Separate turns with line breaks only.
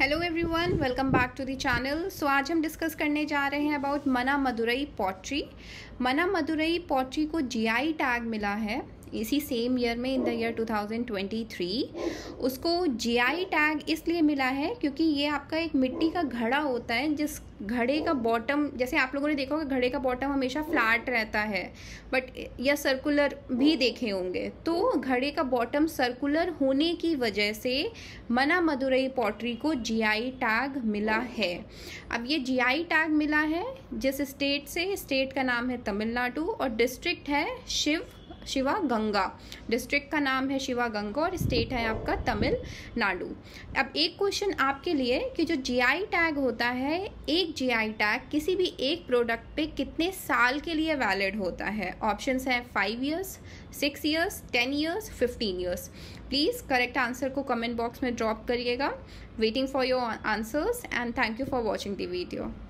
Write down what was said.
hello everyone welcome back to the channel so आज हम discuss करने जा रहे हैं अबाउट मना मदुरई पॉट्री मना मदुरई पॉट्री को जीआई टैग मिला है इसी सेम ईयर में इन द ईयर 2023 उसको जीआई टैग इसलिए मिला है क्योंकि ये आपका एक मिट्टी का घड़ा होता है जिस घड़े का बॉटम जैसे आप लोगों ने देखा होगा घड़े का बॉटम हमेशा फ्लैट रहता है बट या सर्कुलर भी देखे होंगे तो घड़े का बॉटम सर्कुलर होने की वजह से मना मदुरई पॉटरी को जीआई टैग मिला है अब ये जीआई टैग मिला है जिस स्टेट से स्टेट का नाम है तमिलनाडु और डिस्ट्रिक्ट है शिव शिवा गंगा डिस्ट्रिक्ट का नाम है शिवा गंगा और स्टेट है आपका तमिलनाडु अब एक क्वेश्चन आपके लिए कि जो जीआई टैग होता है एक जीआई टैग किसी भी एक प्रोडक्ट पे कितने साल के लिए वैलिड होता है ऑप्शन है five years six years ten years fifteen years please correct answer को कमेंट बॉक्स में ड्रॉप करिएगा waiting for your answers and thank you for watching दीडियो वीडियो